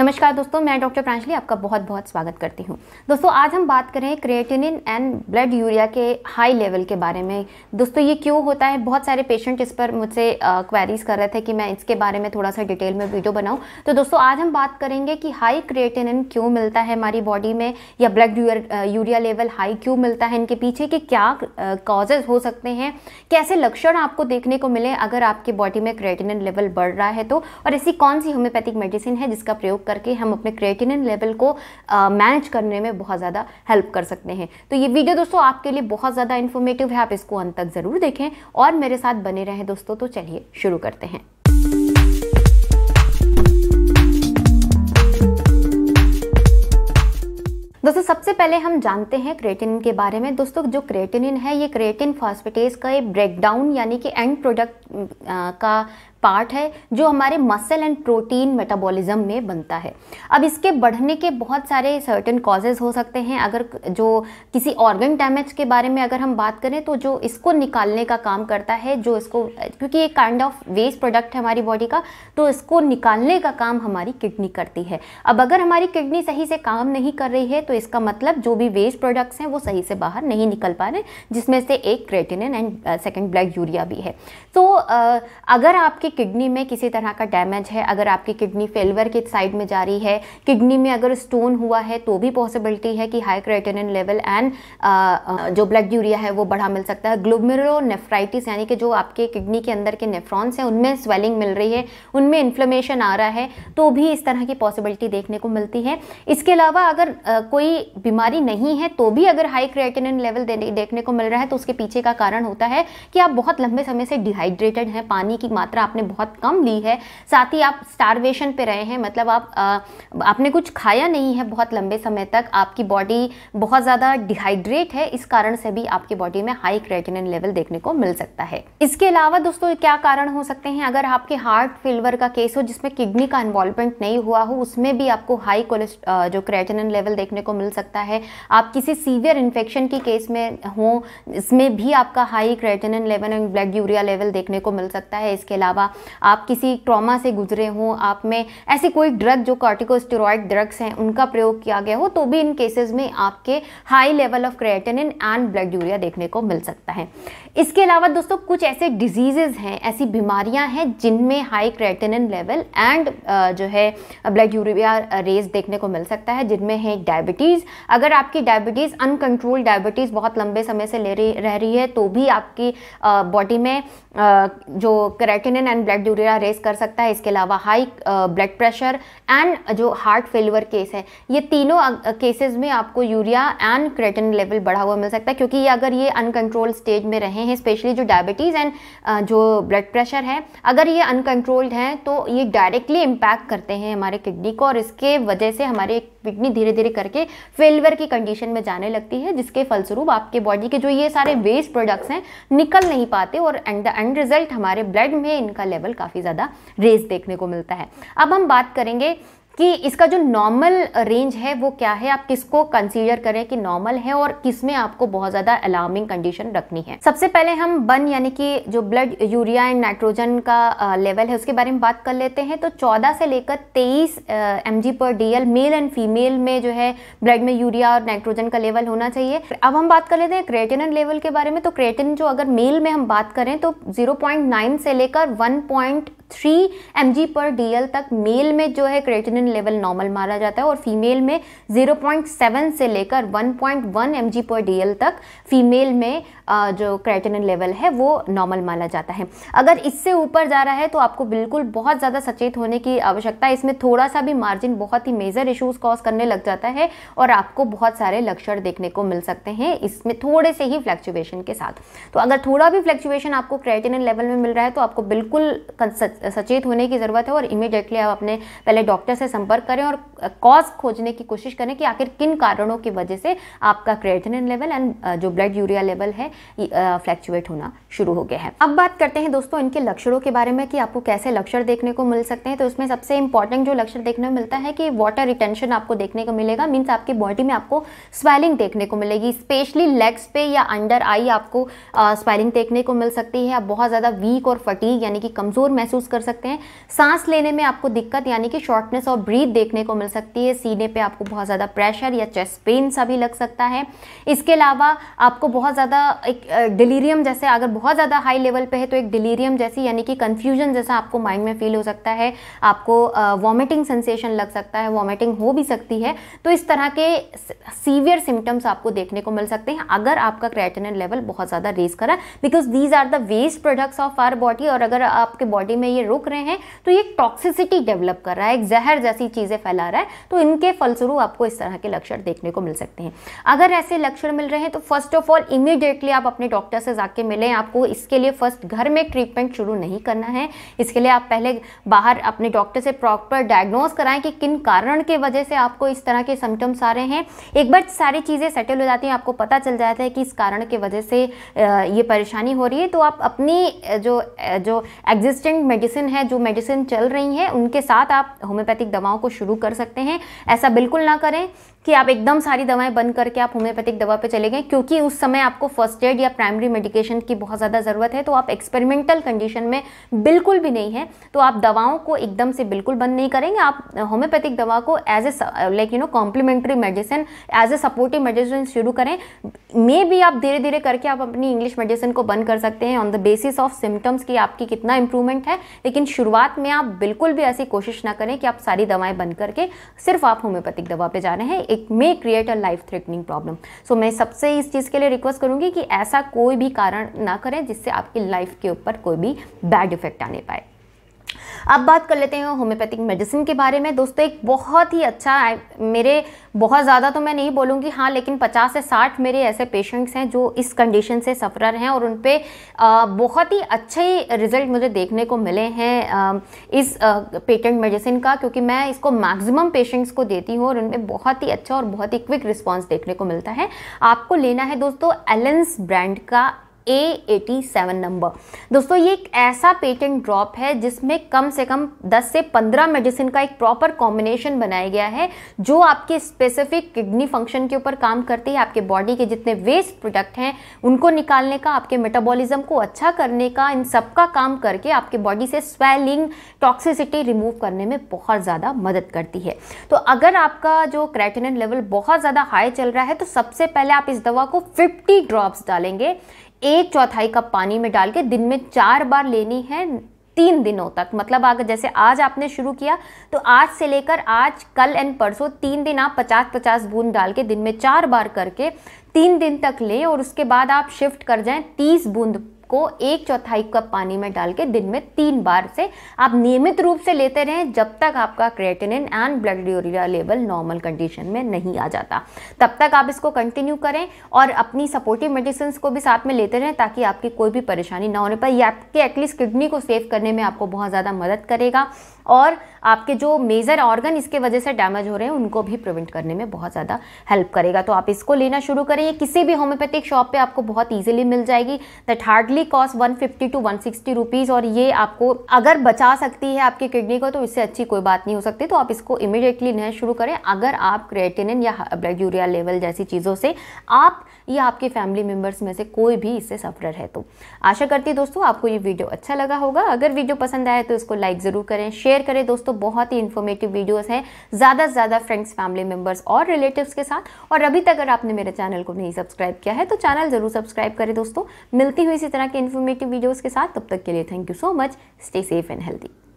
नमस्कार दोस्तों मैं डॉक्टर प्रांजलि आपका बहुत बहुत स्वागत करती हूँ दोस्तों आज हम बात करें क्रिएटिनिन एंड ब्लड यूरिया के हाई लेवल के बारे में दोस्तों ये क्यों होता है बहुत सारे पेशेंट इस पर मुझसे क्वेरीज कर रहे थे कि मैं इसके बारे में थोड़ा सा डिटेल में वीडियो बनाऊँ तो दोस्तों आज हम बात करेंगे कि हाई क्रिएटिनिन क्यों मिलता है हमारी बॉडी में या ब्लड यूरिया लेवल हाई क्यों मिलता है इनके पीछे के क्या कॉजेज हो सकते हैं कैसे लक्षण आपको देखने को मिले अगर आपकी बॉडी में क्रिएटिनिन लेवल बढ़ रहा है तो और ऐसी कौन सी होम्योपैथिक मेडिसिन है जिसका प्रयोग करके हम अपने क्रिएटिनिन लेवल को मैनेज करने में बहुत ज़्यादा हेल्प कर सकते हैं तो ये वीडियो दोस्तों आपके लिए बहुत ज़्यादा इन्फॉर्मेटिव है आप इसको अंत तक ज़रूर देखें और मेरे साथ बने रहें दोस्तों तो चलिए शुरू करते हैं दोस्तों सबसे पहले हम जानते हैं क्रेटिनिन के बारे में दोस्तों जो क्रेटिनिन है ये क्रेटिन फॉस्फेटेज का एक ब्रेकडाउन यानी कि एंड प्रोडक्ट का पार्ट है जो हमारे मसल एंड प्रोटीन मेटाबॉलिज्म में बनता है अब इसके बढ़ने के बहुत सारे सर्टन कॉजेज़ हो सकते हैं अगर जो किसी ऑर्गन डैमेज के बारे में अगर हम बात करें तो जो इसको निकालने का काम करता है जो इसको क्योंकि एक काइंड ऑफ वेस्ट प्रोडक्ट है हमारी बॉडी का तो इसको निकालने का काम हमारी किडनी करती है अब अगर हमारी किडनी सही से काम नहीं कर रही है तो इसका मतलब जो भी वेस्ट प्रोडक्ट्स हैं वो सही से बाहर नहीं निकल पा रहे जिसमें से एक creatinine and second blood urea भी है तो uh, अगर आपके आपकी किडनी में किसी तरह का डैमेज है अगर आपकी किडनी फेलवर के साइड में जा रही है किडनी में अगर स्टोन हुआ है तो भी पॉसिबिलिटी है कि हाई क्रेटेनिन लेवल एंड जो ब्लड यूरिया है वो बढ़ा मिल सकता है नेफ्राइटिस यानी कि जो आपके किडनी के अंदर के नेफ्रॉन्स हैं उनमें स्वेलिंग मिल रही है उनमें इन्फ्लेमेशन आ रहा है तो भी इस तरह की पॉसिबिलिटी देखने को मिलती है इसके अलावा अगर uh, कोई बीमारी नहीं है तो भी अगर हाई क्रिएटिनिन लेवल देखने को मिल रहा है तो उसके पीछे का कारण होता है कि आप बहुत लंबे समय से डिहाइड्रेटेड हैं पानी की मात्रा आपने आपने बहुत कम ली है साथ ही आप स्टारवेशन पे रहे हैं मतलब आप आ, आपने कुछ खाया नहीं है बहुत लंबे समय तक आपकी बॉडी बहुत ज़्यादा डिहाइड्रेट है इस कारण से भी आपकी बॉडी में हाई क्रेटिनिन लेवल देखने को मिल सकता है इसके अलावा दोस्तों क्या कारण हो सकते हैं अगर आपके हार्ट फेलवर का केस हो जिसमें किडनी का इन्वॉल्वमेंट नहीं हुआ हो उसमें भी आपको हाई जो क्रेटिनिन लेवल देखने को मिल सकता है आप किसी सीवियर इन्फेक्शन के केस में हो इसमें भी आपका high creatinine level and blood urea level देखने को मिल सकता है इसके अलावा आप किसी ट्रॉमा से गुजरे हों आप में ऐसी कोई ड्रग जो कार्टिकोस्टेरॉयड ड्रग्स हैं उनका प्रयोग किया गया हो तो भी इन केसेस में आपके high level of creatinine and blood urea देखने को मिल सकता है इसके अलावा दोस्तों कुछ ऐसे डिजीजेज हैं ऐसी बीमारियां हैं जिनमें हाई क्रिएटिनिन लेवल एंड जो है ब्लड यूरिया रेज देखने को मिल सकता है जिनमें है डायबिटीज़ अगर आपकी डायबिटीज़ अनकंट्रोल्ड डायबिटीज़ बहुत लंबे समय से ले रही रह रही है तो भी आपकी बॉडी में जो creatinine and and blood urea raise कर सकता है इसके अलावा हाई ब्लड प्रेशर एंड जो हार्ट फेलवर केस है ये तीनों केसेस में आपको यूरिया एंड क्रेटिन लेवल बढ़ा हुआ मिल सकता है क्योंकि ये अगर ये अनकंट्रोल्ड स्टेज में रहे हैं स्पेशली जो डायबिटीज़ एंड जो ब्लड प्रेशर है अगर ये अनकंट्रोल्ड हैं तो ये डायरेक्टली इम्पैक्ट करते हैं हमारे किडनी को और इसके वजह से हमारे किडनी धीरे धीरे करके फेलवर की कंडीशन में जाने लगती है जिसके फलस्वरूप आपके बॉडी के जो ये सारे वेस्ट प्रोडक्ट्स हैं निकल नहीं पाते और एंड द एंड रिजल्ट हमारे ब्लड में इनका लेवल काफ़ी ज़्यादा रेस देखने को मिलता है अब हम बात करेंगे कि इसका जो नॉर्मल रेंज है वो क्या है आप किसको कंसीडर करें कि नॉर्मल है और किस में आपको बहुत ज़्यादा अलार्मिंग कंडीशन रखनी है सबसे पहले हम बन यानी कि जो ब्लड यूरिया एंड नाइट्रोजन का लेवल है उसके बारे में बात कर लेते हैं तो 14 से लेकर 23 एम पर डीएल मेल एंड फीमेल में जो है ब्लड में यूरिया और नाइट्रोजन का लेवल होना चाहिए अब हम बात कर लेते हैं क्रेटिन लेवल के बारे में तो क्रेटिन जो अगर मेल में हम बात करें तो जीरो से लेकर one three M per D तक मेल में जो है क्रेटिनिन लेवल नॉर्मल माना जाता है और फीमेल में 0.7 से लेकर 1.1 पॉइंट पर डी तक फीमेल में जो क्रेटिनिन लेवल है वो नॉर्मल माना जाता है अगर इससे ऊपर जा रहा है तो आपको बिल्कुल बहुत ज़्यादा सचेत होने की आवश्यकता है इसमें थोड़ा सा भी मार्जिन बहुत ही मेजर इशूज़ कॉज करने लग जाता है और आपको बहुत सारे लक्षण देखने को मिल सकते हैं इसमें थोड़े से ही फ्लैक्चुएशन के साथ तो अगर थोड़ा भी फ्लैक्चुएशन आपको क्रेटिनिन लेवल में मिल रहा है तो आपको बिल्कुल सचेत होने की ज़रूरत है और इमीडिएटली आप अपने पहले डॉक्टर से संपर्क करें और कॉज खोजने की कोशिश करें कि आखिर किन कारणों की वजह से आपका क्रेटिनिन लेवल एंड जो ब्लड यूरिया लेवल है फ्लैक्चुएट होना शुरू हो गया है अब बात करते हैं दोस्तों इनके लक्षणों के बारे में कि आपको कैसे लक्षण देखने को मिल सकते हैं तो उसमें सबसे इंपॉर्टेंट जो लक्षण देखने को मिलता है कि वाटर रिटेंशन आपको देखने को मिलेगा मीन्स आपकी बॉडी में आपको स्वेलिंग देखने को मिलेगी स्पेशली लेग्स पे या अंडर आई आपको स्वेलिंग देखने को मिल सकती है आप बहुत ज़्यादा वीक और फटीक यानी कि कमज़ोर महसूस कर सकते हैं सांस लेने में आपको दिक्कत यानी कि शॉर्टनेस और ब्रीथ देखने को मिल सकती है सीने पे आपको बहुत ज़्यादा प्रेशर या चेस्ट पेन सा भी लग सकता है इसके अलावा आपको बहुत ज़्यादा एक डिलीरियम जैसे अगर बहुत ज़्यादा हाई लेवल पे है तो एक डिलीरियम जैसी यानी कि कन्फ्यूजन जैसा आपको माइंड में फील हो सकता है आपको वॉमिटिंग सेंसेशन लग सकता है वॉमिटिंग हो भी सकती है तो इस तरह के सीवियर सिम्टम्स आपको देखने को मिल सकते हैं अगर आपका क्रेटिनिन लेवल बहुत ज़्यादा रेज करा because these are the waste products of our body और अगर आपके बॉडी में ये ये रुक रहे हैं तो ये टॉक्सिसिटी डेवलप कर रहा है एक जहर जैसी चीज़ें फैला रहा है तो इनके फलस्वरूप आपको इस तरह के लक्षण देखने को मिल सकते हैं अगर ऐसे लक्षण मिल रहे हैं तो फर्स्ट ऑफ ऑल इमीडिएटली आप अपने डॉक्टर से जाके मिलें आपको इसके लिए फर्स्ट घर में ट्रीटमेंट शुरू नहीं करना है इसके लिए आप पहले बाहर अपने डॉक्टर से प्रॉपर डायग्नोज कराएं कि किन कारण के वजह से आपको इस तरह के सिम्टम्स आ रहे हैं एक बार सारी चीज़ें सेटल हो जाती हैं आपको पता चल जाता है कि इस कारण के वजह से ये परेशानी हो रही है तो आप अपनी जो जो एग्जिस्टेंट मेडिसिन मेडिसिन है जो मेडिसिन चल रही हैं उनके साथ आप होम्योपैथिक दवाओं को शुरू कर सकते हैं ऐसा बिल्कुल ना करें कि आप एकदम सारी दवाएं बंद करके आप होम्योपैथिक दवा पे चले गए क्योंकि उस समय आपको फर्स्ट एड या प्राइमरी मेडिकेशन की बहुत ज़्यादा ज़रूरत है तो आप एक्सपेरिमेंटल कंडीशन में बिल्कुल भी नहीं है तो आप दवाओं को एकदम से बिल्कुल बंद नहीं करेंगे आप होम्योपैथिक दवा को as a like you know complementary medicine as a supportive medicine शुरू करें मे भी आप धीरे धीरे करके आप अपनी इंग्लिश मेडिसिन को बंद कर सकते हैं on the basis of symptoms की आपकी कितना इंप्रूवमेंट है लेकिन शुरुआत में आप बिल्कुल भी ऐसी कोशिश ना करें कि आप सारी दवाएं बंद करके सिर्फ आप होम्योपैथिक दवा पे जा रहे हैं it may create a life threatening problem so मैं सबसे इस चीज़ के लिए रिक्वेस्ट करूँगी कि ऐसा कोई भी कारण ना करें जिससे आपकी लाइफ के ऊपर कोई भी बैड इफेक्ट आने पाए अब बात कर लेते हैं होम्योपैथिक मेडिसिन के बारे में दोस्तों एक बहुत ही अच्छा मेरे बहुत ज़्यादा तो मैं नहीं बोलूँगी हाँ लेकिन 50 से 60 मेरे ऐसे पेशेंट्स हैं जो इस कंडीशन से सफ़रर हैं और उन पर बहुत ही अच्छे रिज़ल्ट मुझे देखने को मिले हैं इस पेटेंट मेडिसिन का क्योंकि मैं इसको मैक्सिमम पेशेंट्स को देती हूँ और उनमें बहुत ही अच्छा और बहुत ही क्विक रिस्पॉन्स देखने को मिलता है आपको लेना है दोस्तों एलेंस ब्रांड का ए एटी सेवन नंबर दोस्तों ये एक ऐसा पेटेंट ड्रॉप है जिसमें कम से कम 10 से 15 मेडिसिन का एक प्रॉपर कॉम्बिनेशन बनाया गया है जो आपके स्पेसिफिक किडनी फंक्शन के ऊपर काम करती है आपके बॉडी के जितने वेस्ट प्रोडक्ट हैं उनको निकालने का आपके मेटाबॉलिज्म को अच्छा करने का इन सब का काम करके आपके बॉडी से स्वेलिंग टॉक्सिसिटी रिमूव करने में बहुत ज़्यादा मदद करती है तो अगर आपका जो क्रेटिनिन लेवल बहुत ज़्यादा हाई चल रहा है तो सबसे पहले आप इस दवा को 50 ड्रॉप्स डालेंगे एक चौथाई कप पानी में डाल के दिन में चार बार लेनी है तीन दिनों तक मतलब अगर जैसे आज आपने शुरू किया तो आज से लेकर आज कल एंड परसों तीन दिन आप पचास पचास बूंद डाल के दिन में चार बार करके तीन दिन तक लें और उसके बाद आप शिफ्ट कर जाएं तीस बूंद को एक चौथाई कप पानी में डाल के दिन में तीन बार से आप नियमित रूप से लेते रहें जब तक आपका creatinine and blood urea level normal condition में नहीं आ जाता तब तक आप इसको कंटिन्यू करें और अपनी सपोर्टिव मेडिसिन को भी साथ में लेते रहें ताकि आपकी कोई भी परेशानी ना होने पर या आपके एटलीस्ट किडनी को सेव करने में आपको बहुत ज़्यादा मदद करेगा और आपके जो मेजर ऑर्गन इसके वजह से डैमेज हो रहे हैं उनको भी प्रिवेंट करने में बहुत ज़्यादा हेल्प करेगा तो आप इसको लेना शुरू करें किसी भी होम्योपैथिक शॉप पे आपको बहुत इजीली मिल जाएगी that hardly only cost 150 to sixty rupees और ये आपको अगर बचा सकती है आपकी किडनी को तो इससे अच्छी कोई बात नहीं हो सकती तो आप इसको इमीडिएटली नहीं शुरू करें अगर आप क्रिएटिनिन या ब्लड यूरिया लेवल जैसी चीज़ों से आप या आपके फैमिली मेम्बर्स में से कोई भी इससे सफर है तो आशा करती दोस्तों आपको ये वीडियो अच्छा लगा होगा अगर वीडियो पसंद आए तो इसको लाइक ज़रूर करें शेयर करें दोस्तों बहुत ही इन्फॉर्मेटिव वीडियोज़ हैं ज़्यादा से ज़्यादा फ्रेंड्स फैमिली मेम्बर्स और रिलेटिव्स के साथ और अभी तक अगर आपने मेरे चैनल को नहीं सब्सक्राइब किया है तो चैनल ज़रूर सब्सक्राइब करें दोस्तों मिलती हुई इसी तरह के इन्फॉर्मेटिव वीडियोज़ के साथ तब तक के लिए thank you so much stay safe and healthy